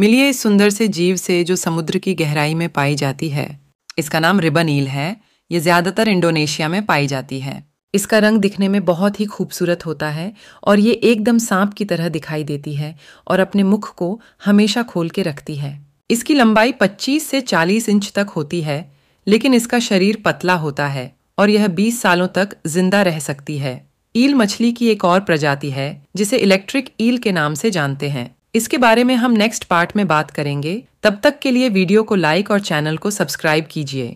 मिलिए इस सुंदर से जीव से जो समुद्र की गहराई में पाई जाती है इसका नाम रिबन ईल है ये ज़्यादातर इंडोनेशिया में पाई जाती है इसका रंग दिखने में बहुत ही खूबसूरत होता है और ये एकदम सांप की तरह दिखाई देती है और अपने मुख को हमेशा खोल के रखती है इसकी लंबाई 25 से 40 इंच तक होती है लेकिन इसका शरीर पतला होता है और यह 20 सालों तक जिंदा रह सकती है ईल मछली की एक और प्रजाति है जिसे इलेक्ट्रिक ईल के नाम से जानते हैं इसके बारे में हम नेक्स्ट पार्ट में बात करेंगे तब तक के लिए वीडियो को लाइक और चैनल को सब्सक्राइब कीजिए